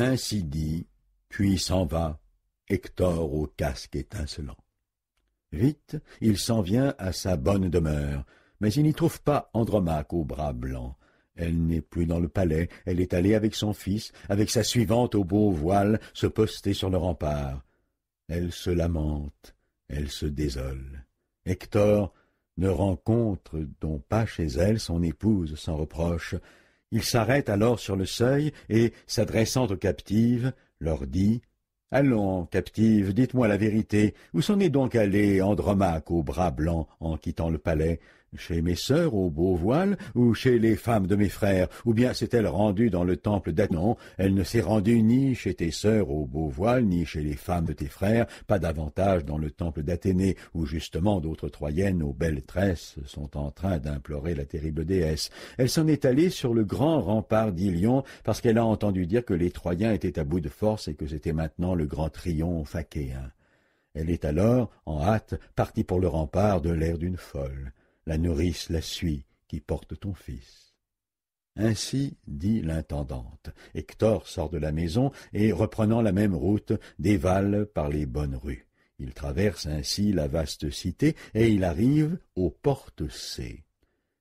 Ainsi dit, puis s'en va, Hector au casque étincelant. Vite, il s'en vient à sa bonne demeure, mais il n'y trouve pas Andromaque aux bras blancs. Elle n'est plus dans le palais, elle est allée avec son fils, avec sa suivante au beau voile, se poster sur le rempart. Elle se lamente, elle se désole. Hector ne rencontre donc pas chez elle son épouse sans reproche, il s'arrête alors sur le seuil et, s'adressant aux captives, leur dit Allons, captives, dites-moi la vérité, où s'en est donc allé Andromaque au bras blanc en quittant le palais chez mes sœurs aux beau voile, ou chez les femmes de mes frères, ou bien s'est-elle rendue dans le temple d'Adon Elle ne s'est rendue ni chez tes sœurs aux beau voile, ni chez les femmes de tes frères, pas davantage dans le temple d'Athénée, où justement d'autres Troyennes aux belles tresses sont en train d'implorer la terrible déesse. Elle s'en est allée sur le grand rempart d'Ilion, parce qu'elle a entendu dire que les Troyens étaient à bout de force et que c'était maintenant le grand triomphe achéen. Elle est alors, en hâte, partie pour le rempart de l'air d'une folle la nourrice la suit qui porte ton fils. Ainsi dit l'intendante. Hector sort de la maison et, reprenant la même route, dévale par les bonnes rues. Il traverse ainsi la vaste cité et il arrive aux portes C.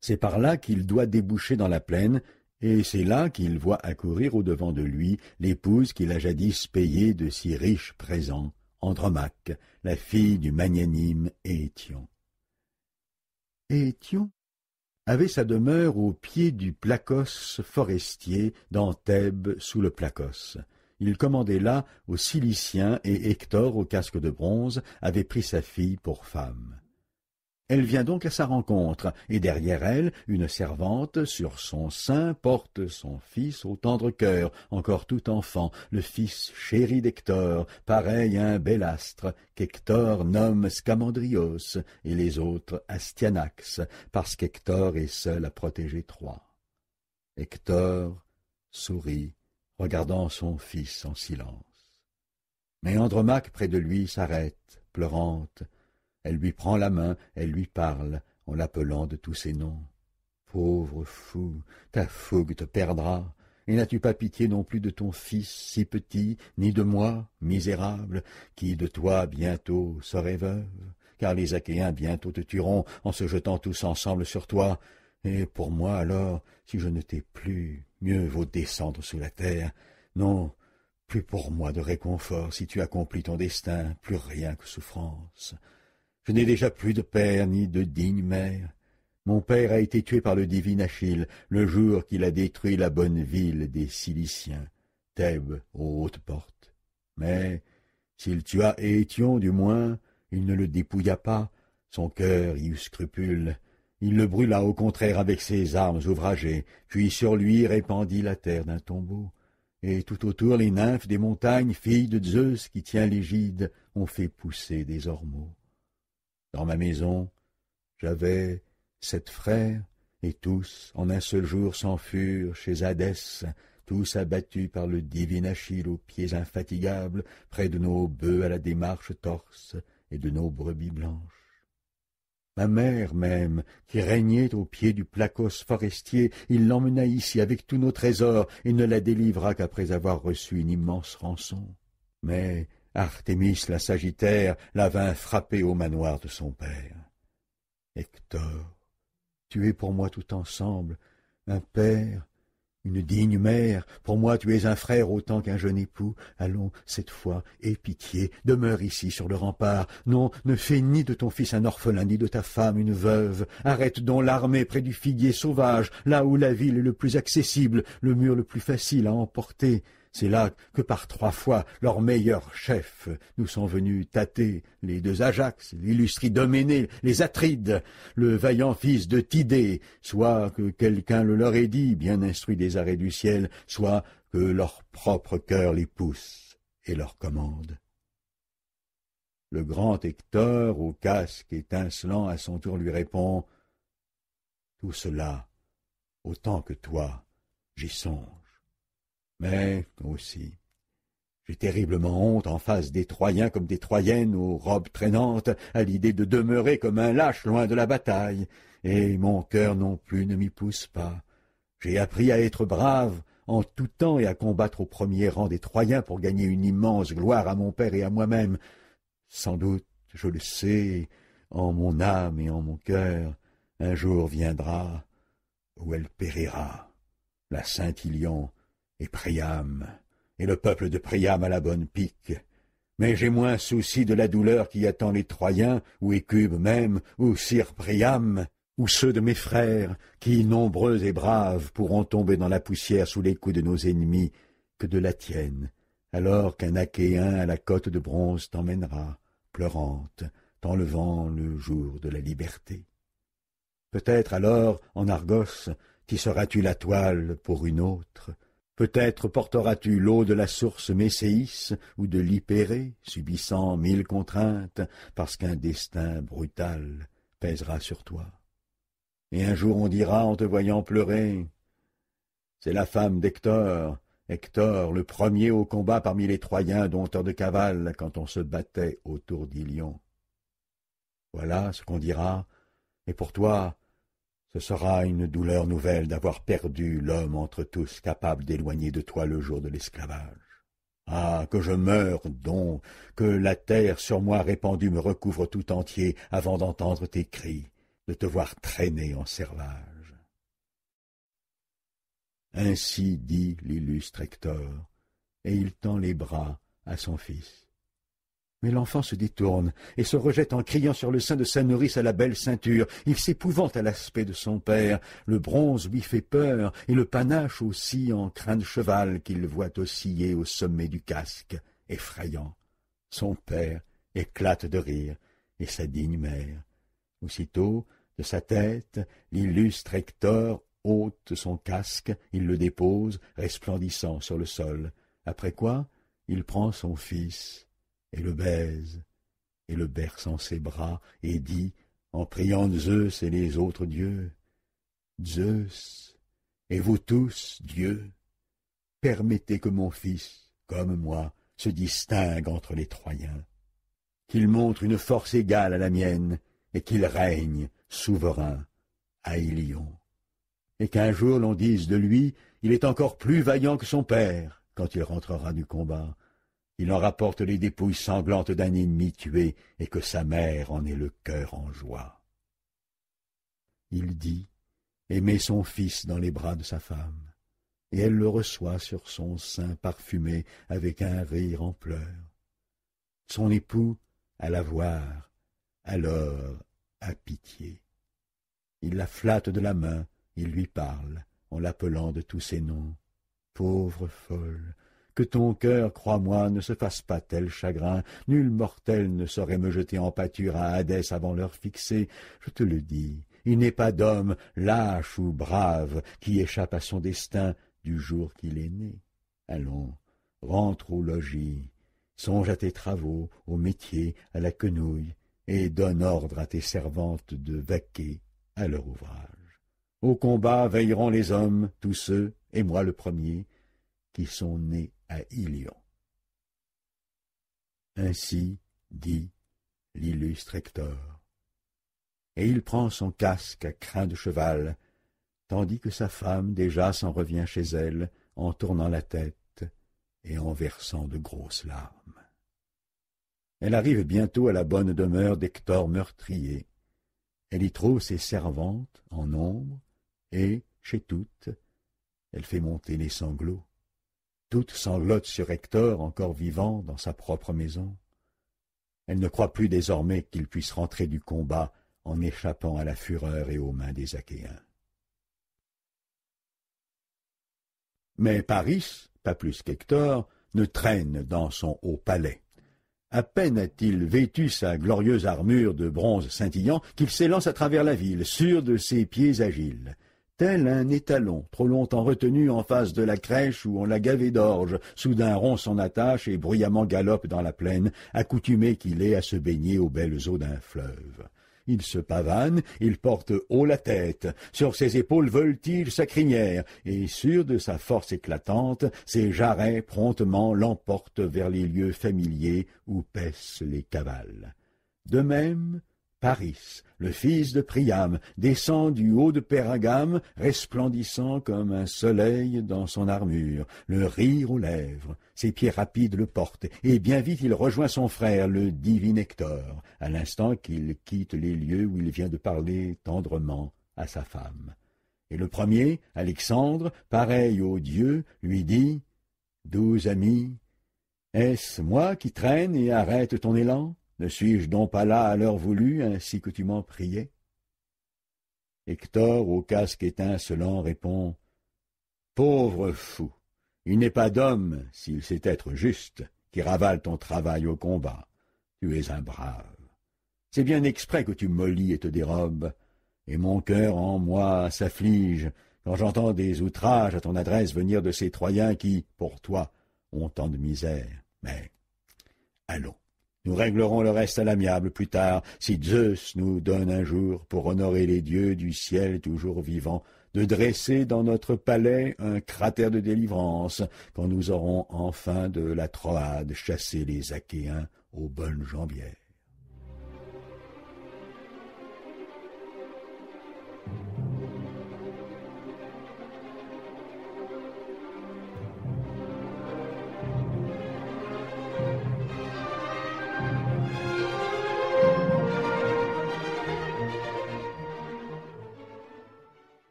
C'est par là qu'il doit déboucher dans la plaine, et c'est là qu'il voit accourir au-devant de lui l'épouse qu'il a jadis payée de si riches présents, Andromaque, la fille du magnanime Étion. Étion avait sa demeure au pied du Placos forestier, dans Thèbes, sous le Placos. Il commandait là aux Ciliciens et Hector, au casque de bronze, avait pris sa fille pour femme. Elle vient donc à sa rencontre, et derrière elle, une servante sur son sein porte son fils au tendre cœur, encore tout enfant, le fils chéri d'Hector, pareil à un bel astre, qu'Hector nomme Scamandrios, et les autres Astyanax, parce qu'Hector est seul à protéger Troie. Hector sourit, regardant son fils en silence. Mais Andromaque près de lui s'arrête, pleurante, elle lui prend la main, elle lui parle, en l'appelant de tous ses noms. Pauvre fou, ta fougue te perdra. Et n'as-tu pas pitié non plus de ton fils si petit, ni de moi, misérable, qui de toi bientôt serai veuve Car les Achéens bientôt te tueront en se jetant tous ensemble sur toi. Et pour moi alors, si je ne t'ai plus, mieux vaut descendre sous la terre. Non, plus pour moi de réconfort si tu accomplis ton destin, plus rien que souffrance. Je n'ai déjà plus de père ni de digne mère. Mon père a été tué par le divin Achille le jour qu'il a détruit la bonne ville des Ciliciens, Thèbes aux hautes portes. Mais s'il tua Étion, du moins, il ne le dépouilla pas, son cœur y eut scrupule. Il le brûla au contraire avec ses armes ouvragées, puis sur lui répandit la terre d'un tombeau. Et tout autour les nymphes des montagnes, filles de Zeus qui tient l'égide, ont fait pousser des ormeaux. Dans ma maison, j'avais sept frères, et tous, en un seul jour, furent chez Hadès, tous abattus par le divin Achille aux pieds infatigables, près de nos bœufs à la démarche torse et de nos brebis blanches. Ma mère même, qui régnait au pied du placos forestier, il l'emmena ici avec tous nos trésors et ne la délivra qu'après avoir reçu une immense rançon. Mais Artémis la Sagittaire la vint frapper au manoir de son père. Hector, tu es pour moi tout ensemble, un père, une digne mère, pour moi tu es un frère autant qu'un jeune époux. Allons, cette fois, aie pitié, demeure ici sur le rempart. Non, ne fais ni de ton fils un orphelin, ni de ta femme une veuve. Arrête donc l'armée près du figuier sauvage, là où la ville est le plus accessible, le mur le plus facile à emporter. C'est là que par trois fois leurs meilleurs chefs nous sont venus tâter les deux Ajax, l'illustre Doménée, les Atrides, le vaillant fils de Tidée, soit que quelqu'un le leur ait dit, bien instruit des arrêts du ciel, soit que leur propre cœur les pousse et leur commande. Le grand Hector, au casque étincelant, à son tour lui répond Tout cela, autant que toi, j'y songe. Mais aussi, j'ai terriblement honte en face des Troyens comme des Troyennes aux robes traînantes, à l'idée de demeurer comme un lâche loin de la bataille, et mon cœur non plus ne m'y pousse pas. J'ai appris à être brave en tout temps et à combattre au premier rang des Troyens pour gagner une immense gloire à mon père et à moi-même. Sans doute, je le sais, en mon âme et en mon cœur, un jour viendra où elle périra. La Saint-Ilion, et Priam, et le peuple de Priam à la bonne pique. Mais j'ai moins souci de la douleur qui attend les Troyens, ou Écube même, ou Sire Priam, ou ceux de mes frères, qui, nombreux et braves, pourront tomber dans la poussière sous les coups de nos ennemis, que de la tienne, alors qu'un Achéen à la côte de bronze t'emmènera, pleurante, t'enlevant le jour de la liberté. Peut-être alors, en Argos, seras tu la toile pour une autre, Peut-être porteras-tu l'eau de la source Messéis ou de l'Hypérée, subissant mille contraintes, parce qu'un destin brutal pèsera sur toi. Et un jour on dira en te voyant pleurer C'est la femme d'Hector, Hector, le premier au combat parmi les Troyens, dompteur de cavale, quand on se battait autour d'Ilion. Voilà ce qu'on dira, et pour toi, ce sera une douleur nouvelle d'avoir perdu l'homme entre tous capable d'éloigner de toi le jour de l'esclavage. Ah, que je meure donc, que la terre sur moi répandue me recouvre tout entier avant d'entendre tes cris, de te voir traîner en servage. Ainsi dit l'illustre Hector, et il tend les bras à son fils. Mais l'enfant se détourne et se rejette en criant sur le sein de sa nourrice à la belle ceinture. Il s'épouvante à l'aspect de son père. Le bronze lui fait peur et le panache aussi en crin de cheval qu'il voit osciller au sommet du casque, effrayant. Son père éclate de rire et sa digne mère. Aussitôt, de sa tête, l'illustre Hector ôte son casque, il le dépose, resplendissant sur le sol. Après quoi, il prend son fils et le baise, et le berce en ses bras, et dit, en priant Zeus et les autres dieux, Zeus, et vous tous, dieux, permettez que mon fils, comme moi, se distingue entre les Troyens, qu'il montre une force égale à la mienne, et qu'il règne, souverain, à Ilion, et qu'un jour l'on dise de lui, il est encore plus vaillant que son père, quand il rentrera du combat, il en rapporte les dépouilles sanglantes d'un ennemi tué, et que sa mère en ait le cœur en joie. Il dit et met son fils dans les bras de sa femme, et elle le reçoit sur son sein parfumé avec un rire en pleurs. Son époux, à la voir, alors a pitié. Il la flatte de la main, il lui parle, en l'appelant de tous ses noms. Pauvre folle, que ton cœur, crois-moi, ne se fasse pas tel chagrin. Nul mortel ne saurait me jeter en pâture à Hadès avant l'heure fixée. Je te le dis, il n'est pas d'homme, lâche ou brave, qui échappe à son destin du jour qu'il est né. Allons, rentre au logis, songe à tes travaux, au métier, à la quenouille, et donne ordre à tes servantes de vaquer à leur ouvrage. Au combat veilleront les hommes, tous ceux, et moi le premier, qui sont nés à Ilion. Ainsi dit l'illustre Hector. Et il prend son casque à crin de cheval, tandis que sa femme déjà s'en revient chez elle en tournant la tête et en versant de grosses larmes. Elle arrive bientôt à la bonne demeure d'Hector meurtrier. Elle y trouve ses servantes en nombre, et, chez toutes, elle fait monter les sanglots. Toutes sanglotent sur Hector encore vivant dans sa propre maison. Elle ne croit plus désormais qu'il puisse rentrer du combat en échappant à la fureur et aux mains des Achéens. Mais Paris, pas plus qu'Hector, ne traîne dans son haut palais. À peine a-t-il vêtu sa glorieuse armure de bronze scintillant qu'il s'élance à travers la ville, sûr de ses pieds agiles. Tel un étalon, trop longtemps retenu en face de la crèche où on l'a gavé d'orge, soudain rompt son attache et bruyamment galope dans la plaine, accoutumé qu'il est à se baigner aux belles eaux d'un fleuve. Il se pavane, il porte haut la tête, sur ses épaules voltige sa crinière, et sûr de sa force éclatante, ses jarrets promptement l'emportent vers les lieux familiers où paissent les cavales. De même, Paris, le fils de Priam, descend du haut de Péragame, resplendissant comme un soleil dans son armure, le rire aux lèvres, ses pieds rapides le portent, et bien vite il rejoint son frère, le divin Hector, à l'instant qu'il quitte les lieux où il vient de parler tendrement à sa femme. Et le premier, Alexandre, pareil au dieu, lui dit, Doux amis, est-ce moi qui traîne et arrête ton élan ne suis-je donc pas là à l'heure voulue, ainsi que tu m'en priais Hector, au casque étincelant, répond Pauvre fou, il n'est pas d'homme, s'il sait être juste, qui ravale ton travail au combat. Tu es un brave. C'est bien exprès que tu mollis et te dérobes, et mon cœur en moi s'afflige quand j'entends des outrages à ton adresse venir de ces Troyens qui, pour toi, ont tant de misère. Mais allons, nous réglerons le reste à l'amiable plus tard, si Zeus nous donne un jour, pour honorer les dieux du ciel toujours vivants, de dresser dans notre palais un cratère de délivrance, quand nous aurons enfin de la Troade chassé les Achéens aux bonnes jambières.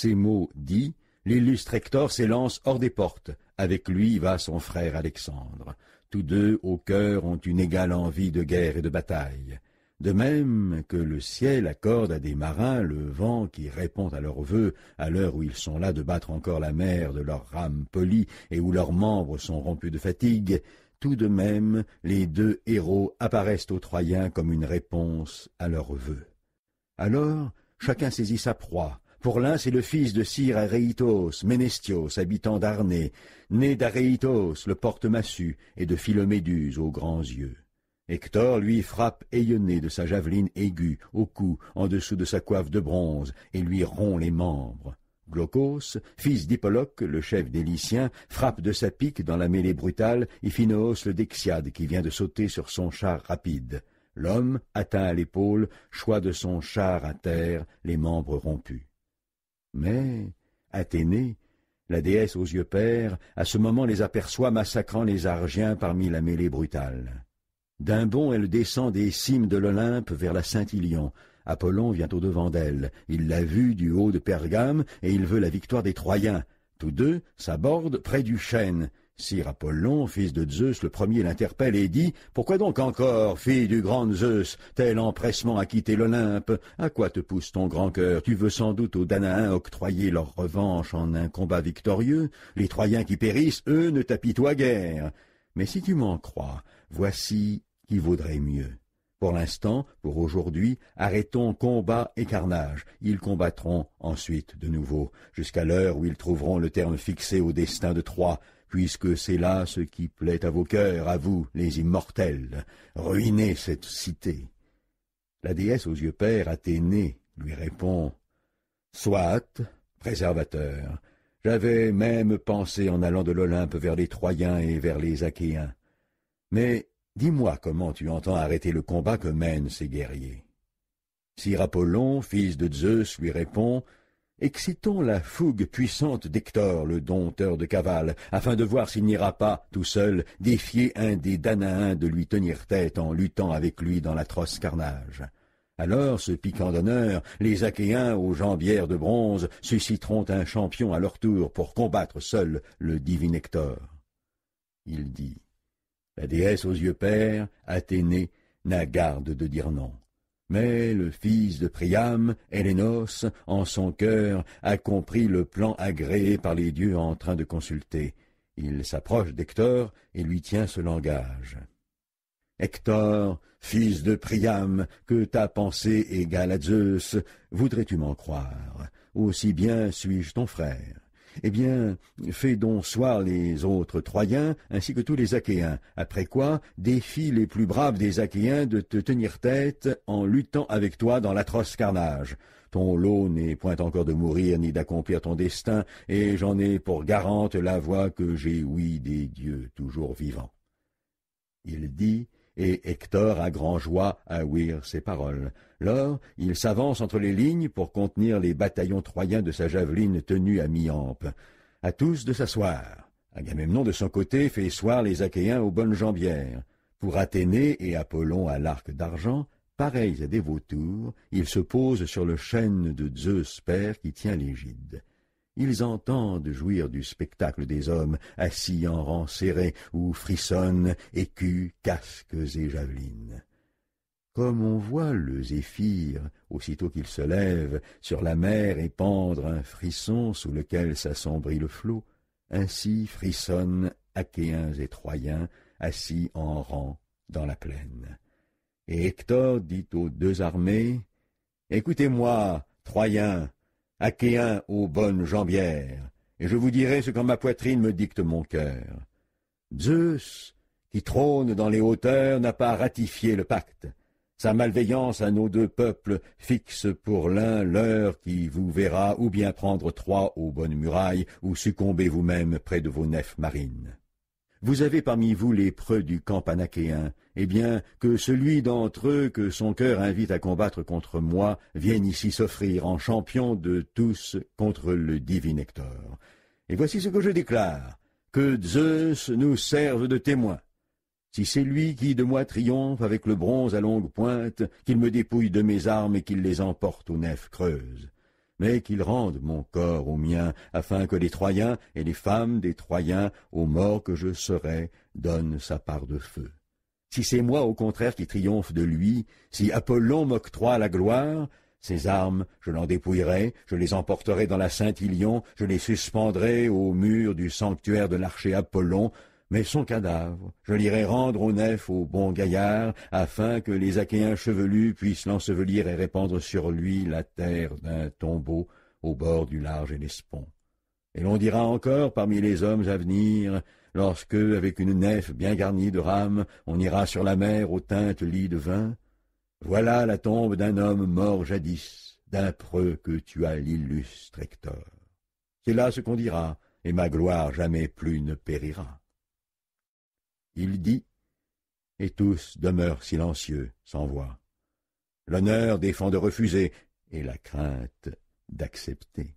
ces mots dits, l'illustre Hector s'élance hors des portes. Avec lui va son frère Alexandre. Tous deux, au cœur, ont une égale envie de guerre et de bataille. De même que le ciel accorde à des marins le vent qui répond à leurs vœux à l'heure où ils sont là de battre encore la mer de leurs rames polies et où leurs membres sont rompus de fatigue, tout de même les deux héros apparaissent aux Troyens comme une réponse à leurs vœux. Alors chacun saisit sa proie, pour l'un, c'est le fils de Sir Areitos, Ménestios, habitant d'Arnée, né d'Areitos, le porte-massue, et de Philoméduse aux grands yeux. Hector, lui, frappe Aïonné de sa javeline aiguë, au cou, en dessous de sa coiffe de bronze, et lui rompt les membres. Glaucos, fils d'Hippoloque, le chef des Lyciens, frappe de sa pique dans la mêlée brutale Iphinoos le Dexiade qui vient de sauter sur son char rapide. L'homme, atteint à l'épaule, choix de son char à terre, les membres rompus. Mais Athénée, la déesse aux yeux pères, à ce moment les aperçoit massacrant les Argiens parmi la mêlée brutale. D'un bond, elle descend des cimes de l'Olympe vers la Saint-Ilion. Apollon vient au-devant d'elle. Il l'a vue du haut de Pergame et il veut la victoire des Troyens. Tous deux s'abordent près du chêne. Sire Apollon, fils de Zeus, le premier l'interpelle et dit Pourquoi donc encore, fille du grand Zeus, tel empressement à quitter l'Olympe À quoi te pousse ton grand cœur Tu veux sans doute aux Danaens octroyer leur revanche en un combat victorieux Les Troyens qui périssent, eux, ne t'apitoient guère. Mais si tu m'en crois, voici qui vaudrait mieux. Pour l'instant, pour aujourd'hui, arrêtons combat et carnage. Ils combattront ensuite de nouveau, jusqu'à l'heure où ils trouveront le terme fixé au destin de Troie puisque c'est là ce qui plaît à vos cœurs, à vous, les immortels. Ruinez cette cité. La déesse aux yeux pères, Athénée, lui répond Soit, préservateur, j'avais même pensé en allant de l'Olympe vers les Troyens et vers les Achéens. Mais dis-moi comment tu entends arrêter le combat que mènent ces guerriers. Sire Apollon, fils de Zeus, lui répond Excitons la fougue puissante d'Hector, le dompteur de cavale, afin de voir s'il n'ira pas, tout seul, défier un des Danaens de lui tenir tête en luttant avec lui dans l'atroce carnage. Alors, se piquant d'honneur, les Achéens, aux jambières de bronze, susciteront un champion à leur tour pour combattre seul le divin Hector. Il dit, La déesse aux yeux pères, Athénée, n'a garde de dire non. Mais le fils de Priam, Hélénos, en son cœur, a compris le plan agréé par les dieux en train de consulter. Il s'approche d'Hector et lui tient ce langage. Hector, fils de Priam, que ta pensée égale à Zeus, voudrais-tu m'en croire Aussi bien suis-je ton frère. Eh bien, fais donc soir les autres Troyens, ainsi que tous les Achéens, après quoi défie les plus braves des Achéens de te tenir tête en luttant avec toi dans l'atroce carnage. Ton lot n'est point encore de mourir ni d'accomplir ton destin, et j'en ai pour garante la voix que j'ai ouïe des dieux toujours vivants. Il dit, et Hector a grand joie à ouïr ces paroles. Lors, il s'avance entre les lignes pour contenir les bataillons troyens de sa javeline tenue à mi « À tous de s'asseoir. Agamemnon de son côté fait soir les Achéens aux bonnes jambières. Pour Athénée et Apollon à l'arc d'argent, pareils à des vautours, ils se posent sur le chêne de Zeus père qui tient l'égide. Ils entendent jouir du spectacle des hommes assis en rang serré où frissonnent écus, casques et javelines. Comme on voit le zéphyr, aussitôt qu'il se lève, sur la mer épandre un frisson sous lequel s'assombrit le flot, ainsi frissonnent Achéens et Troyens, assis en rang dans la plaine. Et Hector dit aux deux armées, Écoutez-moi, Troyens, Achéens aux bonnes jambières, et je vous dirai ce qu'en ma poitrine me dicte mon cœur. Zeus, qui trône dans les hauteurs, n'a pas ratifié le pacte. Sa malveillance à nos deux peuples fixe pour l'un l'heure qui vous verra ou bien prendre trois aux bonnes murailles, ou succomber vous-même près de vos nefs marines. Vous avez parmi vous les preux du camp panachéen. Eh bien, que celui d'entre eux que son cœur invite à combattre contre moi vienne ici s'offrir en champion de tous contre le divin Hector. Et voici ce que je déclare, que Zeus nous serve de témoin. Si c'est lui qui de moi triomphe avec le bronze à longue pointe, qu'il me dépouille de mes armes et qu'il les emporte aux nefs creuses mais qu'il rende mon corps au mien, afin que les Troyens et les femmes des Troyens, aux morts que je serai, donnent sa part de feu. Si c'est moi au contraire qui triomphe de lui, si Apollon m'octroie la gloire, ses armes, je l'en dépouillerai, je les emporterai dans la Sainte-Ilion, je les suspendrai au mur du sanctuaire de l'archer Apollon, mais son cadavre, je l'irai rendre aux nefs au bon gaillard, afin que les Achéens chevelus puissent l'ensevelir et répandre sur lui la terre d'un tombeau au bord du large Hellespont. Et l'on dira encore parmi les hommes à venir, lorsque, avec une nef bien garnie de rames, on ira sur la mer aux teintes lits de vin, voilà la tombe d'un homme mort jadis, d'un preux que tu as l'illustre Hector. C'est là ce qu'on dira, et ma gloire jamais plus ne périra. Il dit, et tous demeurent silencieux, sans voix. L'honneur défend de refuser, et la crainte d'accepter.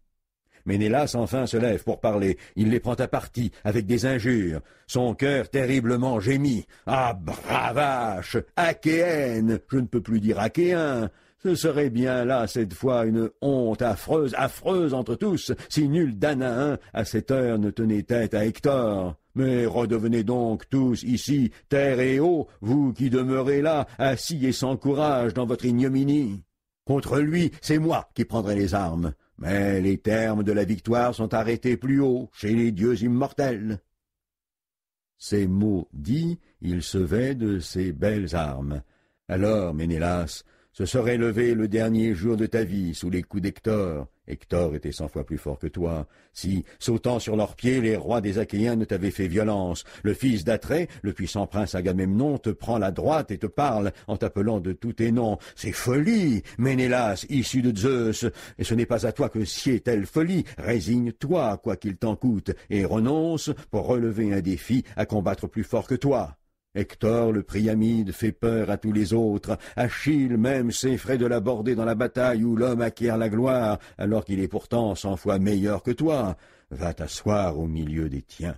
Ménélas enfin se lève pour parler. Il les prend à partie avec des injures. Son cœur terriblement gémit. Ah, bravache Achéenne Je ne peux plus dire achéen ce serait bien là, cette fois, une honte affreuse, affreuse entre tous, si nul d'Anain, à cette heure, ne tenait tête à Hector. Mais redevenez donc tous ici, terre et eau, vous qui demeurez là, assis et sans courage dans votre ignominie. Contre lui, c'est moi qui prendrai les armes. Mais les termes de la victoire sont arrêtés plus haut, chez les dieux immortels. Ces mots dits, il se vait de ses belles armes. Alors, Ménélas, « Ce serait levé le dernier jour de ta vie sous les coups d'Hector. Hector était cent fois plus fort que toi. Si, sautant sur leurs pieds, les rois des Achéens ne t'avaient fait violence, le fils d'Atrée, le puissant prince Agamemnon, te prend la droite et te parle en t'appelant de tous tes noms. C'est folie, Ménélas, issu de Zeus, et ce n'est pas à toi que sied telle folie. Résigne-toi, quoi qu'il t'en coûte, et renonce pour relever un défi à combattre plus fort que toi. Hector, le Priamide, fait peur à tous les autres. Achille même s'effraie de l'aborder dans la bataille où l'homme acquiert la gloire, alors qu'il est pourtant cent fois meilleur que toi. Va t'asseoir au milieu des tiens.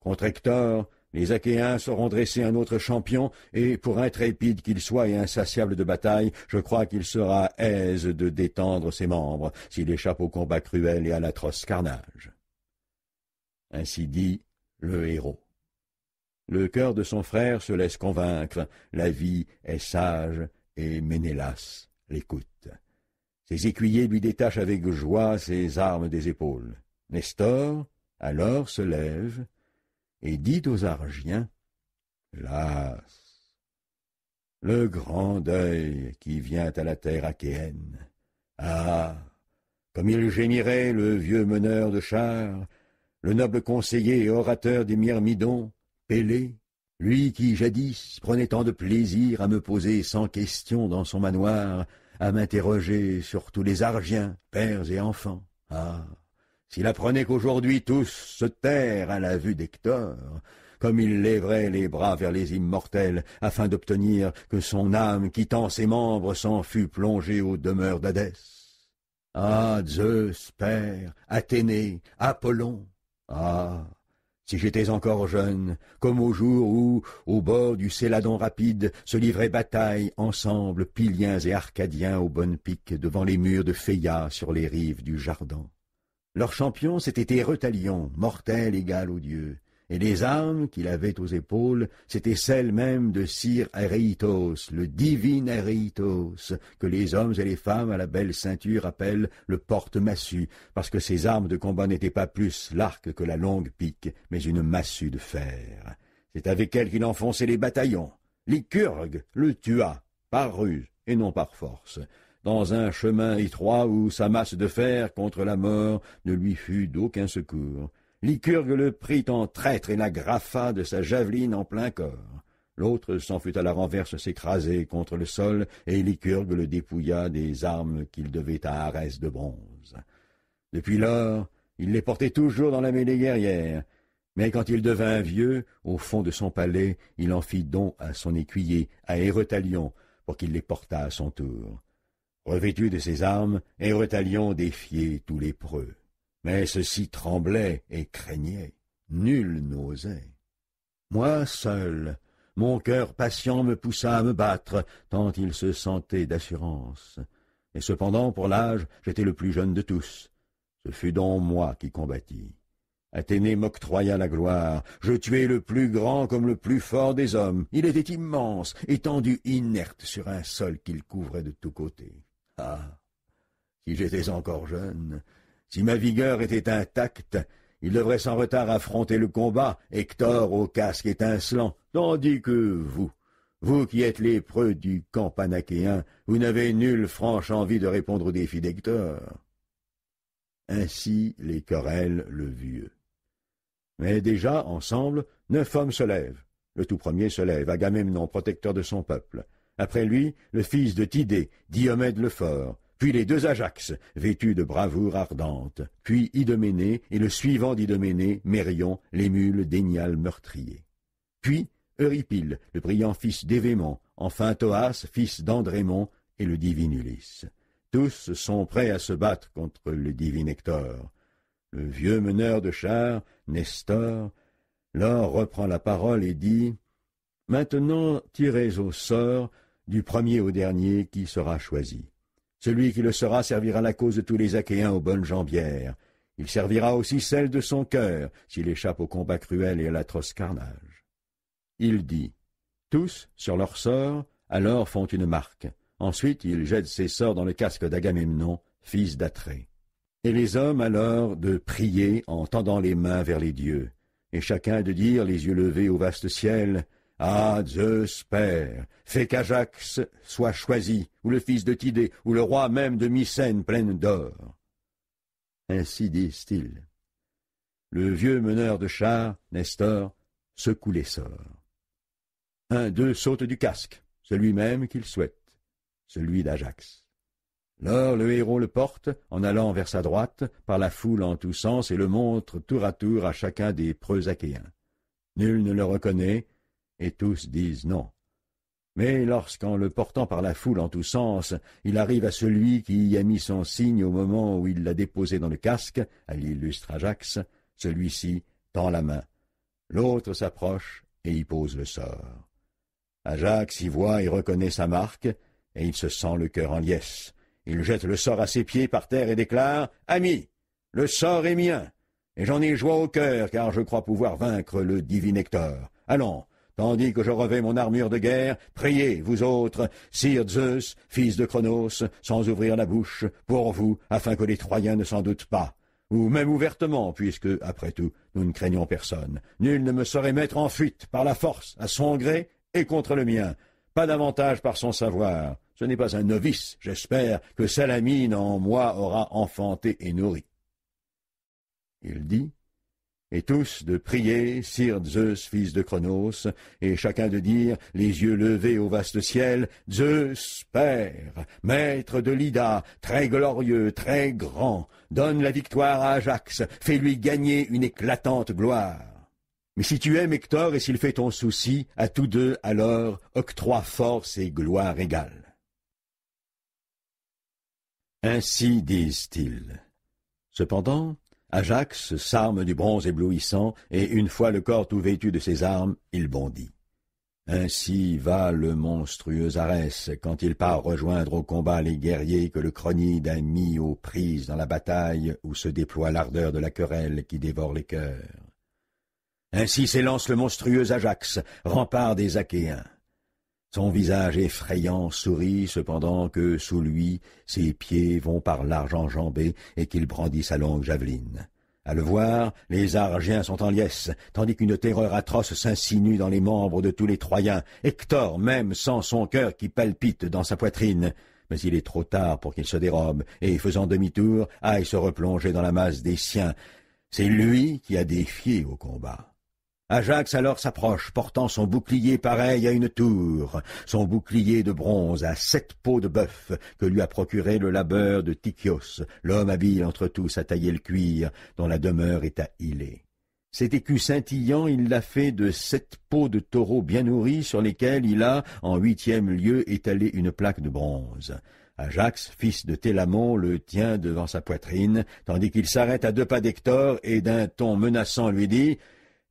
Contre Hector, les Achéens sauront dresser un autre champion, et pour intrépide qu'il soit et insatiable de bataille, je crois qu'il sera aise de détendre ses membres s'il échappe au combat cruel et à l'atroce carnage. Ainsi dit le héros. Le cœur de son frère se laisse convaincre, la vie est sage, et Ménélas l'écoute. Ses écuyers lui détachent avec joie ses armes des épaules. Nestor alors se lève et dit aux Argiens Las, le grand deuil qui vient à la terre achéenne. Ah, comme il gémirait le vieux meneur de chars, le noble conseiller et orateur des Myrmidons, lui qui jadis prenait tant de plaisir à me poser sans question dans son manoir, à m'interroger sur tous les Argiens, pères et enfants. Ah, s'il apprenait qu'aujourd'hui tous se tairent à la vue d'Hector, comme il lèverait les bras vers les immortels, afin d'obtenir que son âme, quittant ses membres, s'en fût plongée aux demeures d'Hadès. Ah, Zeus, père, Athénée, Apollon, ah, si j'étais encore jeune, comme au jour où, au bord du Céladon rapide, se livraient bataille ensemble Pyliens et Arcadiens aux bonnes piques devant les murs de Féa sur les rives du Jardin. Leur champion, c'était retalion, mortel égal aux dieux et les armes qu'il avait aux épaules, c'étaient celles mêmes de Sir Ereitos, le divin Ereitos, que les hommes et les femmes à la belle ceinture appellent le porte-massue, parce que ses armes de combat n'étaient pas plus l'arc que la longue pique, mais une massue de fer. C'est avec elle qu'il enfonçait les bataillons. Lycurgue le tua, par ruse et non par force, dans un chemin étroit où sa masse de fer contre la mort ne lui fut d'aucun secours Lycurgue le prit en traître et l'agrafa de sa javeline en plein corps. L'autre s'en fut à la renverse s'écraser contre le sol, et Lycurgue le dépouilla des armes qu'il devait à Arès de bronze. Depuis lors, il les portait toujours dans la mêlée guerrière, mais quand il devint vieux, au fond de son palais, il en fit don à son écuyer, à Héretalion, pour qu'il les portât à son tour. Revêtu de ses armes, Hérotalion défiait tous les preux mais ceux-ci tremblaient et craignaient, nul n'osait. Moi seul, mon cœur patient me poussa à me battre, tant il se sentait d'assurance. Et cependant, pour l'âge, j'étais le plus jeune de tous. Ce fut donc moi qui combattis. Athénée m'octroya la gloire. Je tuai le plus grand comme le plus fort des hommes. Il était immense, étendu inerte sur un sol qu'il couvrait de tous côtés. Ah si j'étais encore jeune, si ma vigueur était intacte, il devrait sans retard affronter le combat, Hector au casque étincelant, tandis que vous, vous qui êtes les preux du camp panachéen, vous n'avez nulle franche envie de répondre au défi d'Hector. Ainsi les querelles le vieux. Mais déjà, ensemble, neuf hommes se lèvent. Le tout premier se lève, Agamemnon, protecteur de son peuple. Après lui, le fils de Tidée, Diomède le Fort, puis les deux Ajax, vêtus de bravoure ardente, puis Idoménée et le suivant d'Idoménée, Mérion, l'émule d'Énial meurtrier. Puis Eurypile, le brillant fils d'Évémon, enfin Thoas, fils d'Andrémon, et le divin Ulysse. Tous sont prêts à se battre contre le divin Hector. Le vieux meneur de chars, Nestor, l'or reprend la parole et dit Maintenant tirez au sort, du premier au dernier qui sera choisi. Celui qui le sera servira la cause de tous les Achéens aux bonnes jambières. Il servira aussi celle de son cœur, s'il échappe au combat cruel et à l'atroce carnage. Il dit, Tous, sur leur sort, alors font une marque. Ensuite, ils jettent ses sorts dans le casque d'Agamemnon, fils d'Atrée. Et les hommes alors de prier en tendant les mains vers les dieux, et chacun de dire, les yeux levés au vaste ciel, ah, Zeus Père, fais qu'Ajax soit choisi, ou le fils de Tidée, ou le roi même de Mycène pleine d'or. Ainsi disent-ils. Le vieux meneur de chars, Nestor, secoue les sorts. Un d'eux saute du casque, celui même qu'il souhaite, celui d'Ajax. Lors le héros le porte, en allant vers sa droite, par la foule en tous sens, et le montre tour à tour à chacun des preux achéens. Nul ne le reconnaît, et tous disent non. Mais lorsqu'en le portant par la foule en tous sens, il arrive à celui qui y a mis son signe au moment où il l'a déposé dans le casque, à l'illustre Ajax, celui-ci tend la main. L'autre s'approche et y pose le sort. Ajax y voit et reconnaît sa marque, et il se sent le cœur en liesse. Il jette le sort à ses pieds par terre et déclare Ami, le sort est mien, et j'en ai joie au cœur, car je crois pouvoir vaincre le divin Hector. Allons, tandis que je revais mon armure de guerre, priez, vous autres, sire Zeus, fils de Cronos, sans ouvrir la bouche, pour vous, afin que les Troyens ne s'en doutent pas ou même ouvertement, puisque, après tout, nous ne craignons personne. Nul ne me saurait mettre en fuite par la force, à son gré et contre le mien, pas davantage par son savoir. Ce n'est pas un novice, j'espère, que Salamine en moi aura enfanté et nourri. Il dit, et tous de prier, Sire Zeus, fils de Cronos, et chacun de dire, les yeux levés au vaste ciel, Zeus, Père, maître de l'Ida, très glorieux, très grand, donne la victoire à Ajax, fais-lui gagner une éclatante gloire. Mais si tu aimes Hector et s'il fait ton souci, à tous deux alors octroie force et gloire égale. Ainsi disent-ils. Cependant, Ajax s'arme du bronze éblouissant, et une fois le corps tout vêtu de ses armes, il bondit. Ainsi va le monstrueux Arès quand il part rejoindre au combat les guerriers que le chronide a mis aux prises dans la bataille où se déploie l'ardeur de la querelle qui dévore les cœurs. Ainsi s'élance le monstrueux Ajax, rempart des Achéens. Son visage effrayant sourit cependant que, sous lui, ses pieds vont par l'argent jambé, et qu'il brandit sa longue javeline. À le voir, les Argiens sont en liesse, tandis qu'une terreur atroce s'insinue dans les membres de tous les Troyens. Hector même sent son cœur qui palpite dans sa poitrine. Mais il est trop tard pour qu'il se dérobe, et, faisant demi-tour, aille se replonger dans la masse des siens. C'est lui qui a défié au combat. Ajax alors s'approche, portant son bouclier pareil à une tour, son bouclier de bronze à sept peaux de bœuf que lui a procuré le labeur de Tychios, l'homme habile entre tous à tailler le cuir, dont la demeure est à Ilée. Cet écu scintillant, il l'a fait de sept peaux de taureaux bien nourris sur lesquelles il a, en huitième lieu, étalé une plaque de bronze. Ajax, fils de Télamon, le tient devant sa poitrine, tandis qu'il s'arrête à deux pas d'Hector et d'un ton menaçant lui dit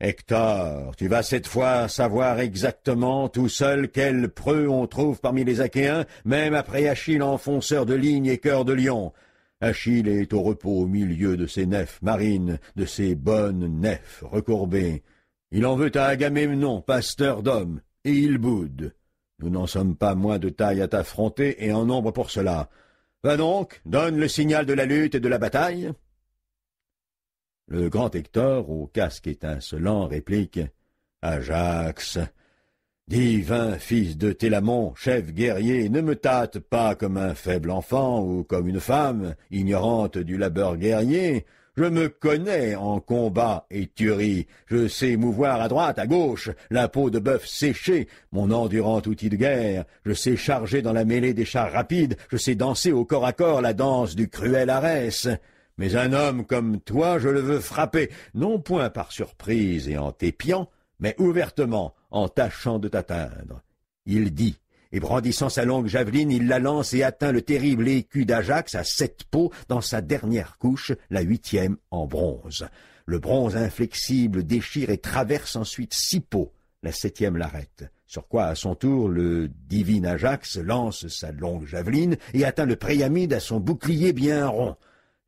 Hector, tu vas cette fois savoir exactement tout seul quel preux on trouve parmi les Achéens, même après Achille enfonceur de ligne et cœur de lion. Achille est au repos au milieu de ses nefs marines, de ses bonnes nefs recourbées. Il en veut à Agamemnon, pasteur d'hommes, et il boude. Nous n'en sommes pas moins de taille à t'affronter et en nombre pour cela. Va donc, donne le signal de la lutte et de la bataille, le grand Hector, au casque étincelant, réplique Ajax, divin fils de Télamon, chef guerrier, ne me tâte pas comme un faible enfant ou comme une femme, ignorante du labeur guerrier. Je me connais en combat et tuerie. Je sais mouvoir à droite, à gauche, la peau de bœuf séchée, mon endurant outil de guerre. Je sais charger dans la mêlée des chars rapides. Je sais danser au corps à corps la danse du cruel Arès. Mais un homme comme toi, je le veux frapper, non point par surprise et en t'épiant, mais ouvertement, en tâchant de t'atteindre. Il dit, et brandissant sa longue javeline, il la lance et atteint le terrible écu d'Ajax à sept peaux dans sa dernière couche, la huitième en bronze. Le bronze inflexible déchire et traverse ensuite six peaux, la septième l'arrête. Sur quoi, à son tour, le divin Ajax lance sa longue javeline et atteint le Préamide à son bouclier bien rond.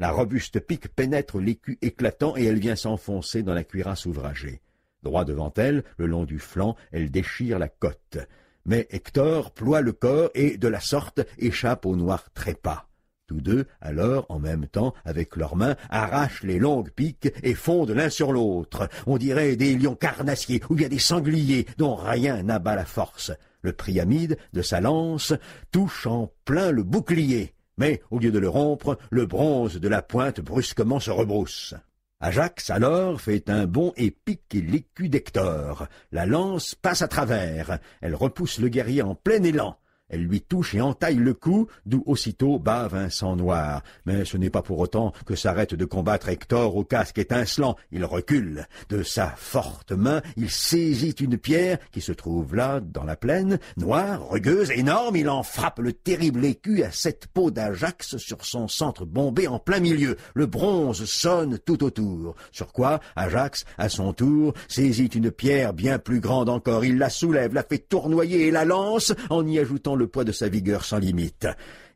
La robuste pique pénètre l'écu éclatant et elle vient s'enfoncer dans la cuirasse ouvragée. Droit devant elle, le long du flanc, elle déchire la côte. Mais Hector ploie le corps et, de la sorte, échappe au noir trépas. Tous deux, alors, en même temps, avec leurs mains, arrachent les longues piques et fondent l'un sur l'autre. On dirait des lions carnassiers ou bien des sangliers dont rien n'abat la force. Le priamide, de sa lance, touche en plein le bouclier mais, au lieu de le rompre, le bronze de la pointe brusquement se rebrousse. Ajax, alors, fait un bond et pique l'écu d'Hector. La lance passe à travers. Elle repousse le guerrier en plein élan. Elle lui touche et entaille le cou, d'où aussitôt bat un sang noir. Mais ce n'est pas pour autant que s'arrête de combattre Hector au casque étincelant. Il recule. De sa forte main, il saisit une pierre qui se trouve là, dans la plaine, noire, rugueuse, énorme. Il en frappe le terrible écu à cette peau d'Ajax sur son centre bombé en plein milieu. Le bronze sonne tout autour. Sur quoi Ajax, à son tour, saisit une pierre bien plus grande encore. Il la soulève, la fait tournoyer et la lance en y ajoutant le poids de sa vigueur sans limite.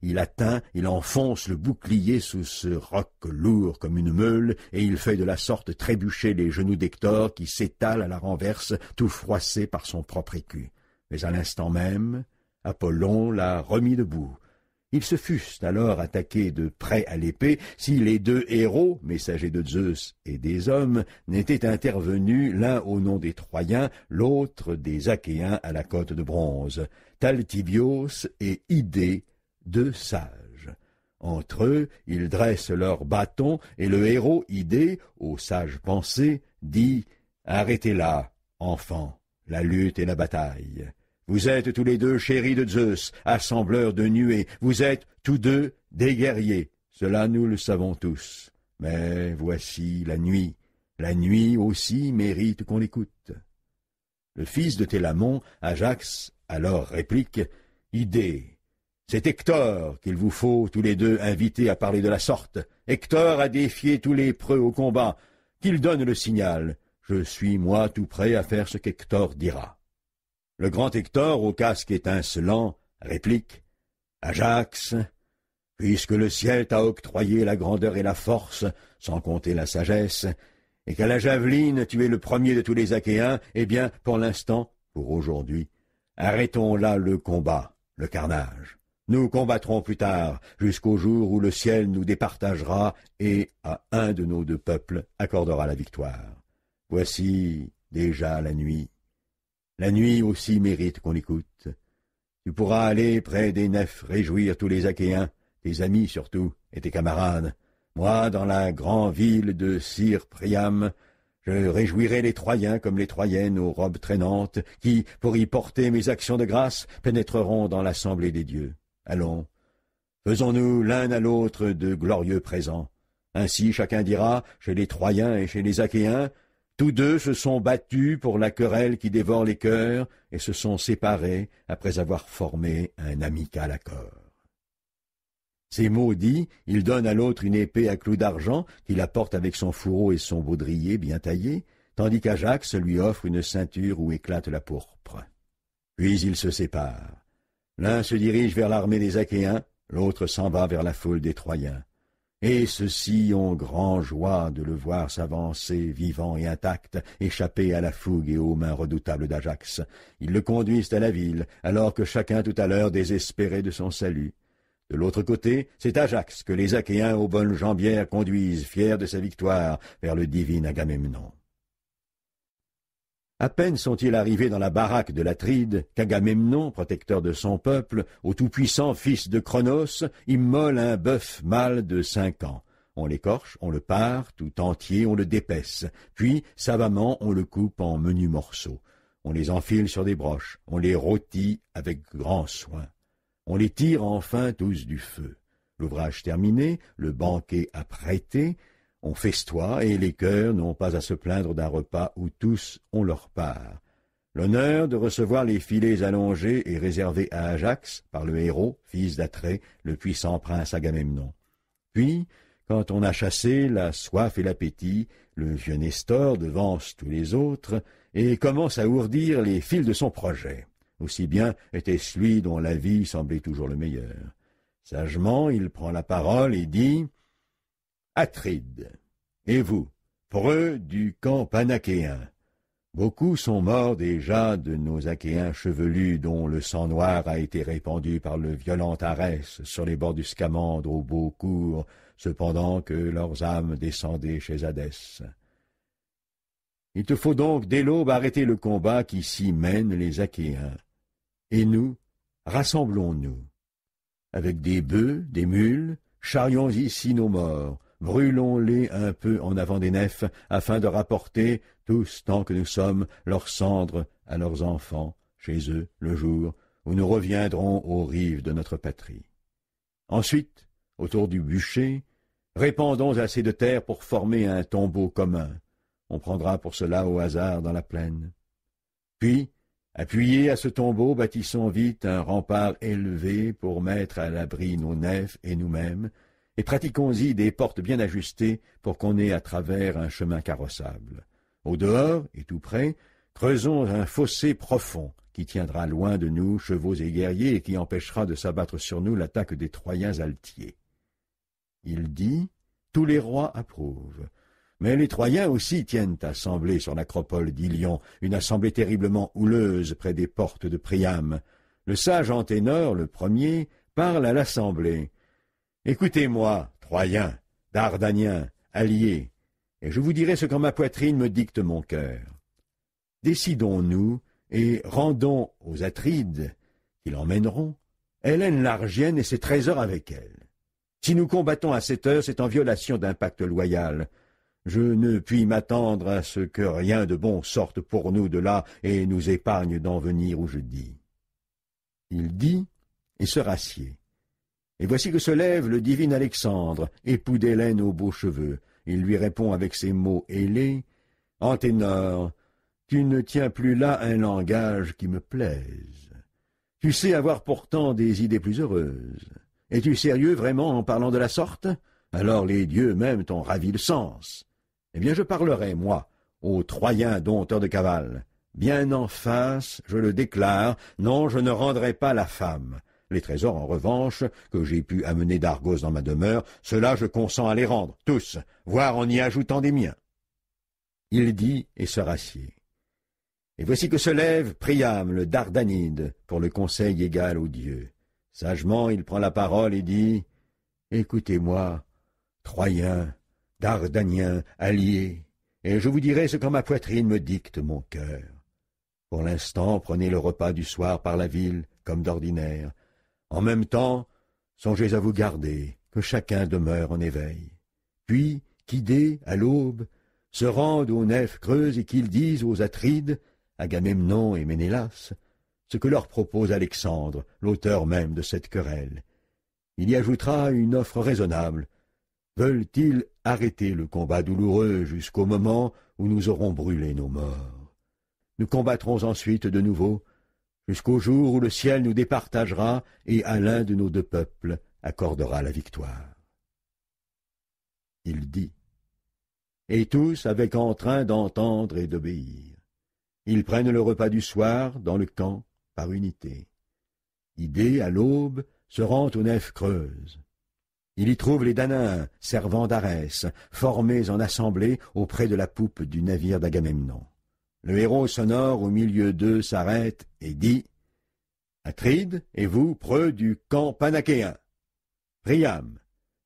Il atteint, il enfonce le bouclier sous ce roc lourd comme une meule, et il fait de la sorte trébucher les genoux d'Hector qui s'étale à la renverse, tout froissé par son propre écu. Mais à l'instant même, Apollon l'a remis debout, ils se fussent alors attaqués de près à l'épée si les deux héros, messagers de Zeus et des hommes, n'étaient intervenus l'un au nom des Troyens, l'autre des Achéens à la côte de bronze, Taltibios et Idée, deux sages. Entre eux, ils dressent leurs bâtons, et le héros Idée, aux sages pensées, dit Arrêtez là, enfants, la lutte et la bataille. Vous êtes tous les deux chéris de Zeus, assembleurs de nuées, vous êtes tous deux des guerriers. Cela nous le savons tous. Mais voici la nuit. La nuit aussi mérite qu'on l'écoute. Le fils de Télamon, Ajax, alors réplique Idée. C'est Hector qu'il vous faut tous les deux inviter à parler de la sorte. Hector a défié tous les preux au combat. Qu'il donne le signal. Je suis, moi, tout prêt à faire ce qu'Hector dira. Le grand Hector, au casque étincelant, réplique Ajax, puisque le ciel t'a octroyé la grandeur et la force, sans compter la sagesse, et qu'à la javeline tu es le premier de tous les Achéens, eh bien, pour l'instant, pour aujourd'hui, arrêtons là le combat, le carnage. Nous combattrons plus tard, jusqu'au jour où le ciel nous départagera et à un de nos deux peuples accordera la victoire. Voici déjà la nuit. La nuit aussi mérite qu'on l'écoute. Tu pourras aller près des nefs réjouir tous les Achéens, tes amis surtout, et tes camarades. Moi, dans la grande ville de Sir Priam, je réjouirai les Troyens comme les Troyennes aux robes traînantes, qui, pour y porter mes actions de grâce, pénétreront dans l'assemblée des dieux. Allons, faisons-nous l'un à l'autre de glorieux présents. Ainsi chacun dira, chez les Troyens et chez les Achéens, tous deux se sont battus pour la querelle qui dévore les cœurs et se sont séparés après avoir formé un amical accord. Ces mots dits, il donne à l'autre une épée à clous d'argent qu'il apporte avec son fourreau et son baudrier bien taillé, tandis qu'Ajax lui offre une ceinture où éclate la pourpre. Puis ils se séparent. L'un se dirige vers l'armée des Achéens, l'autre s'en va vers la foule des Troyens et ceux-ci ont grand joie de le voir s'avancer, vivant et intact, échappé à la fougue et aux mains redoutables d'Ajax. Ils le conduisent à la ville, alors que chacun tout à l'heure désespérait de son salut. De l'autre côté, c'est Ajax que les Achéens aux bonnes jambières conduisent, fiers de sa victoire, vers le divin Agamemnon. À peine sont-ils arrivés dans la baraque de l'Atride qu'Agamemnon, protecteur de son peuple, au tout-puissant fils de Cronos, immole un bœuf mâle de cinq ans. On l'écorche, on le pare, tout entier, on le dépaisse, puis, savamment, on le coupe en menus morceaux. On les enfile sur des broches, on les rôtit avec grand soin. On les tire enfin tous du feu. L'ouvrage terminé, le banquet apprêté, on festoie, et les cœurs n'ont pas à se plaindre d'un repas où tous ont leur part. L'honneur de recevoir les filets allongés est réservé à Ajax par le héros, fils d'Atrée, le puissant prince Agamemnon. Puis, quand on a chassé la soif et l'appétit, le vieux Nestor devance tous les autres et commence à ourdir les fils de son projet. Aussi bien était celui dont la vie semblait toujours le meilleur. Sagement, il prend la parole et dit Atride. Et vous, preux du camp panachéen. Beaucoup sont morts déjà de nos Achéens chevelus dont le sang noir a été répandu par le violent Arès sur les bords du Scamandre au beau cours, cependant que leurs âmes descendaient chez Hadès. Il te faut donc dès l'aube arrêter le combat qui s'y mène les Achéens. Et nous, rassemblons-nous. Avec des bœufs, des mules, charions ici nos morts, brûlons-les un peu en avant des nefs, afin de rapporter, tous tant que nous sommes, leurs cendres à leurs enfants, chez eux, le jour où nous reviendrons aux rives de notre patrie. Ensuite, autour du bûcher, répandons assez de terre pour former un tombeau commun. On prendra pour cela au hasard dans la plaine. Puis, Appuyés à ce tombeau, bâtissons vite un rempart élevé pour mettre à l'abri nos nefs et nous-mêmes, et pratiquons-y des portes bien ajustées pour qu'on ait à travers un chemin carrossable. Au dehors, et tout près, creusons un fossé profond qui tiendra loin de nous chevaux et guerriers et qui empêchera de s'abattre sur nous l'attaque des Troyens altiers. Il dit, tous les rois approuvent. Mais les Troyens aussi tiennent assemblée sur l'acropole d'Ilion, une assemblée terriblement houleuse près des portes de Priam. Le sage Anténor, le premier, parle à l'assemblée, Écoutez-moi, Troyens, Dardaniens, alliés, et je vous dirai ce qu'en ma poitrine me dicte mon cœur. Décidons-nous et rendons aux Atrides, qui l'emmèneront, Hélène l'Argienne et ses trésors avec elle. Si nous combattons à cette heure, c'est en violation d'un pacte loyal. Je ne puis m'attendre à ce que rien de bon sorte pour nous de là et nous épargne d'en venir où je dis. Il dit et se rassied. Et voici que se lève le divin Alexandre, époux d'Hélène aux beaux cheveux. Il lui répond avec ces mots ailés, Anténor, tu ne tiens plus là un langage qui me plaise. Tu sais avoir pourtant des idées plus heureuses. Es-tu sérieux vraiment en parlant de la sorte Alors les dieux même t'ont ravi le sens. Eh bien, je parlerai, moi, aux Troyen dompteurs de cavale. Bien en face, je le déclare, non, je ne rendrai pas la femme. Les trésors, en revanche, que j'ai pu amener d'Argos dans ma demeure, ceux-là je consens à les rendre, tous, voire en y ajoutant des miens. Il dit et se rassied. Et voici que se lève Priam, le Dardanide, pour le conseil égal aux dieux. Sagement, il prend la parole et dit Écoutez-moi, Troyens, Dardaniens, alliés, et je vous dirai ce qu'en ma poitrine me dicte mon cœur. Pour l'instant, prenez le repas du soir par la ville, comme d'ordinaire, en même temps, songez à vous garder, que chacun demeure en éveil. Puis, qu'idée, à l'aube, se rendent aux nefs creuses et qu'ils disent aux Atrides, Agamemnon et Ménélas, ce que leur propose Alexandre, l'auteur même de cette querelle. Il y ajoutera une offre raisonnable. Veulent-ils arrêter le combat douloureux jusqu'au moment où nous aurons brûlé nos morts Nous combattrons ensuite de nouveau, jusqu'au jour où le ciel nous départagera et à l'un de nos deux peuples accordera la victoire. Il dit, et tous avec entrain d'entendre et d'obéir. Ils prennent le repas du soir dans le camp par unité. Idée, à l'aube, se rend aux nefs creuses. Il y trouve les Danins, servants d'Arès, formés en assemblée auprès de la poupe du navire d'Agamemnon. Le héros sonore au milieu d'eux s'arrête et dit Atride, et vous, preux du camp panachéen. Priam,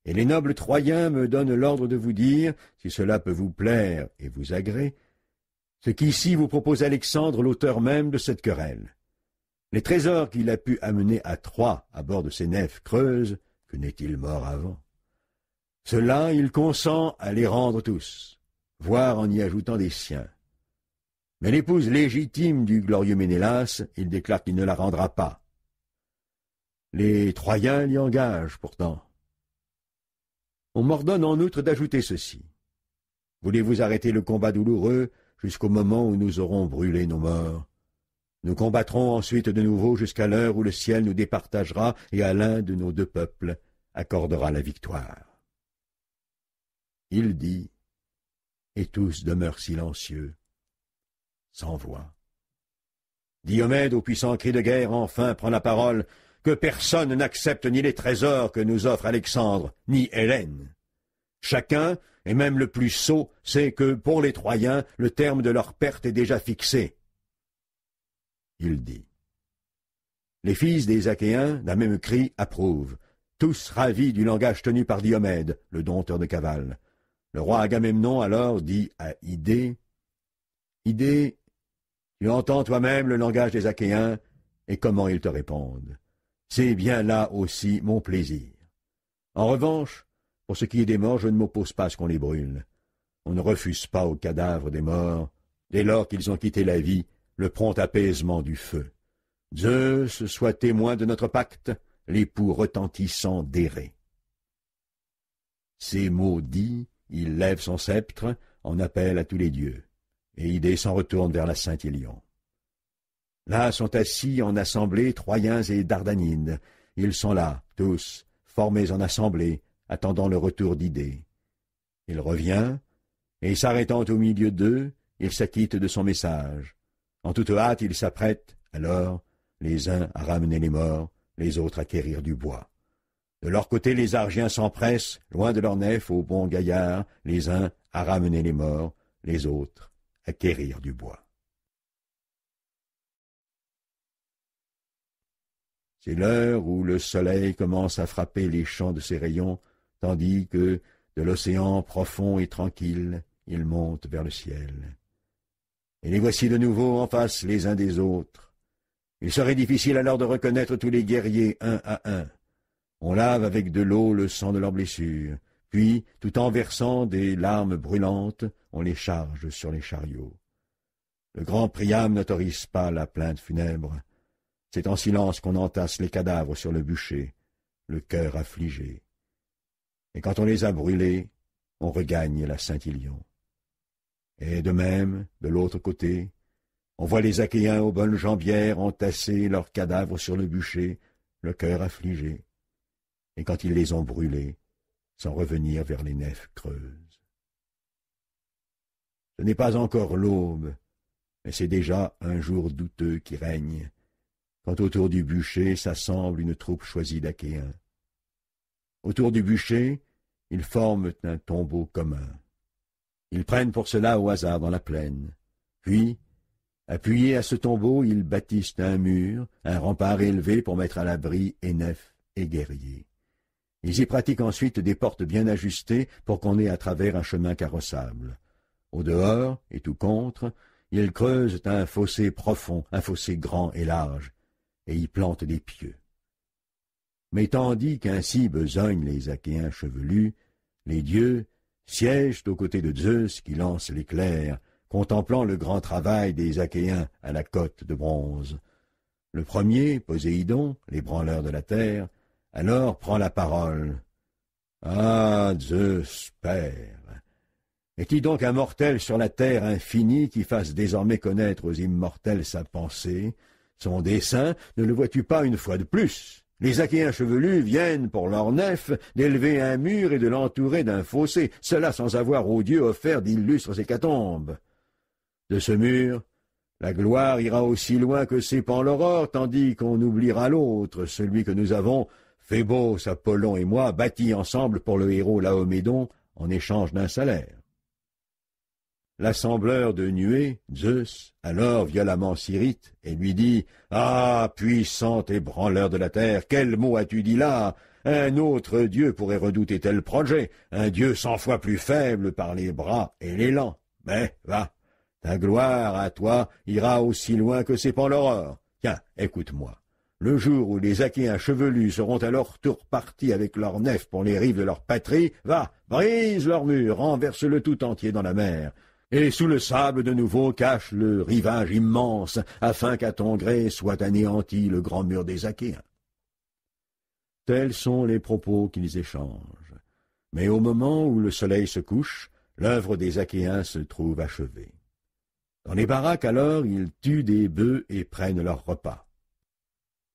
et les nobles Troyens me donnent l'ordre de vous dire, si cela peut vous plaire et vous agréer, ce qu'ici vous propose Alexandre, l'auteur même de cette querelle. Les trésors qu'il a pu amener à Troie à bord de ses nefs creuses, que n'est-il mort avant Cela, il consent à les rendre tous, voire en y ajoutant des siens. Mais l'épouse légitime du glorieux Ménélas, il déclare qu'il ne la rendra pas. Les Troyens l'y engagent pourtant. On m'ordonne en outre d'ajouter ceci. Voulez-vous arrêter le combat douloureux jusqu'au moment où nous aurons brûlé nos morts Nous combattrons ensuite de nouveau jusqu'à l'heure où le ciel nous départagera et à l'un de nos deux peuples accordera la victoire. Il dit, et tous demeurent silencieux sans Diomède, au puissant cri de guerre, enfin prend la parole, que personne n'accepte ni les trésors que nous offre Alexandre, ni Hélène. Chacun, et même le plus sot, sait que, pour les Troyens, le terme de leur perte est déjà fixé. Il dit. Les fils des Achéens, d'un même cri, approuvent, tous ravis du langage tenu par Diomède, le dompteur de cavale. Le roi Agamemnon alors dit à Idée Idée, tu entends toi-même le langage des Achéens et comment ils te répondent. C'est bien là aussi mon plaisir. En revanche, pour ce qui est des morts, je ne m'oppose pas à ce qu'on les brûle. On ne refuse pas aux cadavres des morts, dès lors qu'ils ont quitté la vie, le prompt apaisement du feu. Zeus soit témoin de notre pacte, l'époux retentissant d'errer. Ces mots dits, il lève son sceptre, en appel à tous les dieux et Idée s'en retourne vers la Saint-Élion. Là sont assis en assemblée Troyens et Dardanines. Ils sont là, tous, formés en assemblée, attendant le retour d'Idée. Il revient, et s'arrêtant au milieu d'eux, il s'acquitte de son message. En toute hâte, ils s'apprêtent alors, les uns à ramener les morts, les autres à quérir du bois. De leur côté, les Argiens s'empressent, loin de leur nef, au bon gaillard, les uns à ramener les morts, les autres du bois. C'est l'heure où le soleil commence à frapper les champs de ses rayons, tandis que, de l'océan profond et tranquille, il monte vers le ciel. Et les voici de nouveau en face les uns des autres. Il serait difficile alors de reconnaître tous les guerriers un à un. On lave avec de l'eau le sang de leurs blessures, puis, tout en versant des larmes brûlantes, on les charge sur les chariots. Le grand priam n'autorise pas la plainte funèbre. C'est en silence qu'on entasse les cadavres sur le bûcher, le cœur affligé. Et quand on les a brûlés, on regagne la Saint-Ilion. Et de même, de l'autre côté, on voit les Achéens aux bonnes jambières entasser leurs cadavres sur le bûcher, le cœur affligé. Et quand ils les ont brûlés, sans revenir vers les nefs creuses. Ce n'est pas encore l'aube, mais c'est déjà un jour douteux qui règne, quand autour du bûcher s'assemble une troupe choisie d'Achéens. Autour du bûcher, ils forment un tombeau commun. Ils prennent pour cela au hasard dans la plaine. Puis, appuyés à ce tombeau, ils bâtissent un mur, un rempart élevé pour mettre à l'abri nefs et guerriers. Ils y pratiquent ensuite des portes bien ajustées pour qu'on ait à travers un chemin carrossable. Au dehors, et tout contre, ils creusent un fossé profond, un fossé grand et large, et y plantent des pieux. Mais tandis qu'ainsi besognent les Achéens chevelus, les dieux siègent aux côtés de Zeus qui lance l'éclair, contemplant le grand travail des Achéens à la côte de bronze. Le premier, Poséidon, l'ébranleur de la terre, alors prend la parole. Ah, Zeus, Père Est-il donc un mortel sur la terre infinie qui fasse désormais connaître aux immortels sa pensée, son dessein Ne le vois-tu pas une fois de plus les Achéens chevelus viennent, pour leur nef, d'élever un mur et de l'entourer d'un fossé, cela sans avoir aux dieux offert d'illustres hécatombes. De ce mur, la gloire ira aussi loin que s'épand l'aurore, tandis qu'on oubliera l'autre, celui que nous avons Phébos, Apollon et moi bâtis ensemble pour le héros Laomédon en échange d'un salaire. L'assembleur de nuées, Zeus, alors violemment s'irrite et lui dit Ah, puissant ébranleur de la terre, quel mot as-tu dit là Un autre dieu pourrait redouter tel projet, un dieu cent fois plus faible par les bras et l'élan. Mais va, ta gloire à toi ira aussi loin que s'épand l'aurore. Tiens, écoute-moi le jour où les Achéens chevelus seront à leur tour partis avec leurs nefs pour les rives de leur patrie, va, brise leur mur, renverse-le tout entier dans la mer. Et sous le sable de nouveau cache le rivage immense, afin qu'à ton gré soit anéanti le grand mur des Achéens. Tels sont les propos qu'ils échangent. Mais au moment où le soleil se couche, l'œuvre des Achéens se trouve achevée. Dans les baraques alors, ils tuent des bœufs et prennent leur repas.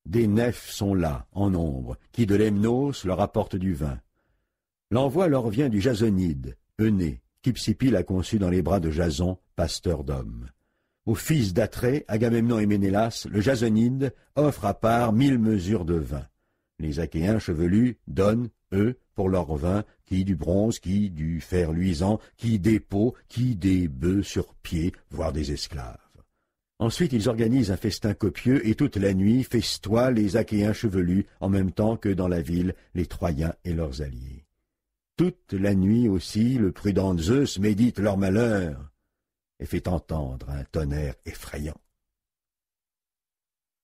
Des nefs sont là, en nombre, qui de Lemnos leur apportent du vin. L'envoi leur vient du Jasonide, qui qu'Ipsipile a conçu dans les bras de Jason, pasteur d'hommes. Au fils d'Atrée, Agamemnon et Ménélas, le Jasonide offre à part mille mesures de vin. Les Achéens chevelus donnent, eux, pour leur vin, qui du bronze, qui du fer luisant, qui des peaux, qui des bœufs sur pied, voire des esclaves. Ensuite ils organisent un festin copieux, et toute la nuit festoient les Achéens chevelus, en même temps que dans la ville les Troyens et leurs alliés. Toute la nuit aussi le prudent Zeus médite leur malheur, et fait entendre un tonnerre effrayant.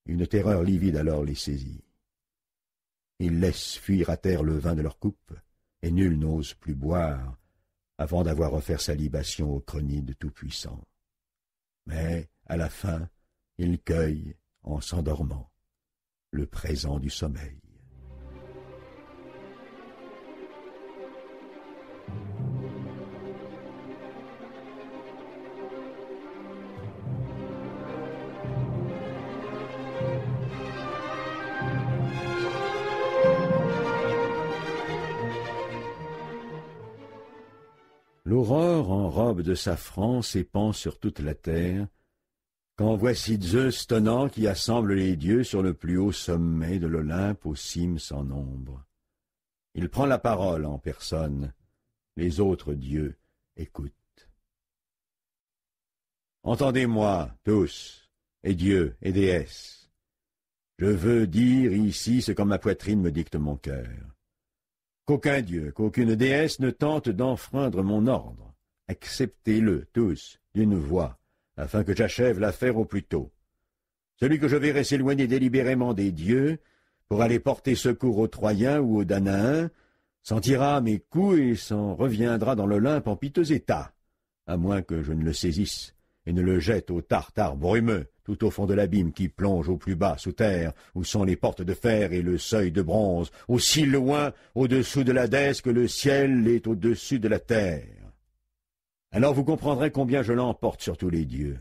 Une terreur livide alors les saisit. Ils laissent fuir à terre le vin de leur coupe, et nul n'ose plus boire, avant d'avoir offert sa libation au chronide tout-puissant. Mais à la fin, il cueille, en s'endormant, le présent du sommeil. L'aurore en robe de safran s'épand sur toute la terre, quand voici Zeus tonnant qui assemble les dieux sur le plus haut sommet de l'Olympe aux cimes sans nombre. Il prend la parole en personne, les autres dieux écoutent. Entendez-moi, tous, et dieux et déesses. Je veux dire ici ce qu'en ma poitrine me dicte mon cœur. Qu'aucun dieu, qu'aucune déesse ne tente d'enfreindre mon ordre. Acceptez-le tous d'une voix afin que j'achève l'affaire au plus tôt. Celui que je verrai s'éloigner délibérément des dieux, pour aller porter secours aux Troyens ou aux Danaens, sentira mes coups et s'en reviendra dans l'Olympe en piteux état, à moins que je ne le saisisse et ne le jette au tartare brumeux tout au fond de l'abîme qui plonge au plus bas sous terre, où sont les portes de fer et le seuil de bronze, aussi loin au-dessous de l'Hadès que le ciel est au-dessus de la terre. Alors vous comprendrez combien je l'emporte sur tous les dieux.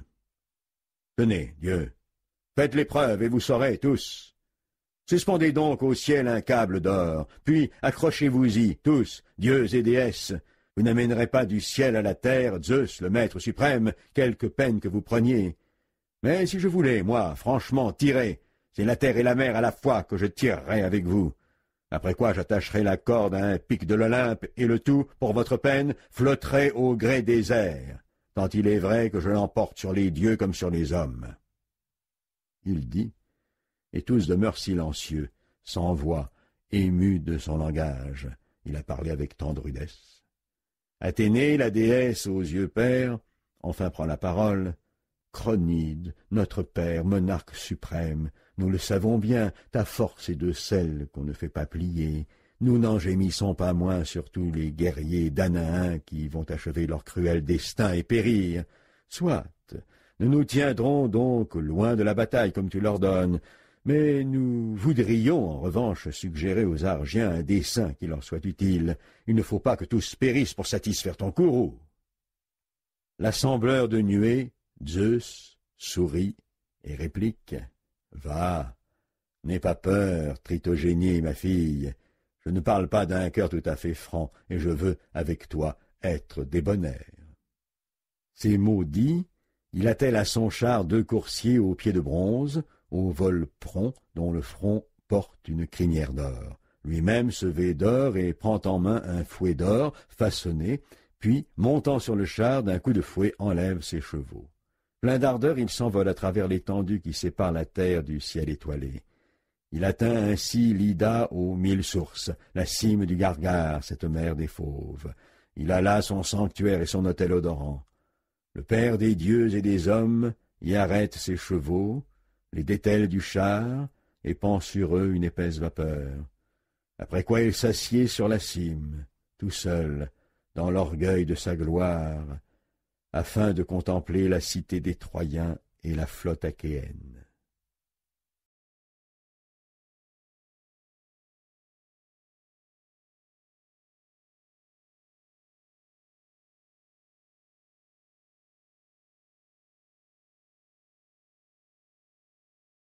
Tenez, Dieu, faites l'épreuve et vous saurez tous. Suspendez donc au ciel un câble d'or, puis accrochez-vous-y, tous, dieux et déesses. Vous n'amènerez pas du ciel à la terre, Zeus, le maître suprême, quelque peine que vous preniez. Mais si je voulais, moi, franchement, tirer, c'est la terre et la mer à la fois que je tirerais avec vous. Après quoi j'attacherai la corde à un pic de l'Olympe, et le tout, pour votre peine, flotterait au gré des airs, tant il est vrai que je l'emporte sur les dieux comme sur les hommes. Il dit, et tous demeurent silencieux, sans voix, émus de son langage. Il a parlé avec tant de rudesse. Athénée, la déesse aux yeux pères, enfin prend la parole. Chronide, notre père, monarque suprême, nous le savons bien, ta force est de celle qu'on ne fait pas plier. Nous n'en gémissons pas moins sur tous les guerriers d'Anaïn qui vont achever leur cruel destin et périr. Soit, nous nous tiendrons donc loin de la bataille comme tu l'ordonnes, mais nous voudrions en revanche suggérer aux Argiens un dessein qui leur soit utile. Il ne faut pas que tous périssent pour satisfaire ton courroux. L'assembleur de nuées, Zeus, sourit et réplique. Va, n'aie pas peur, Tritogénie, ma fille. Je ne parle pas d'un cœur tout à fait franc, et je veux, avec toi, être débonnaire. Ces mots dits, il attelle à son char deux coursiers aux pieds de bronze, au vol prompt, dont le front porte une crinière d'or. Lui-même se vêt d'or et prend en main un fouet d'or façonné, puis, montant sur le char, d'un coup de fouet enlève ses chevaux. Plein d'ardeur, il s'envole à travers l'étendue qui sépare la terre du ciel étoilé. Il atteint ainsi l'Ida aux mille sources, la cime du Gargare, cette mer des fauves. Il a là son sanctuaire et son hôtel odorant. Le Père des dieux et des hommes y arrête ses chevaux, les dételle du char, et pend sur eux une épaisse vapeur. Après quoi il s'assied sur la cime, tout seul, dans l'orgueil de sa gloire, afin de contempler la cité des Troyens et la flotte achéenne.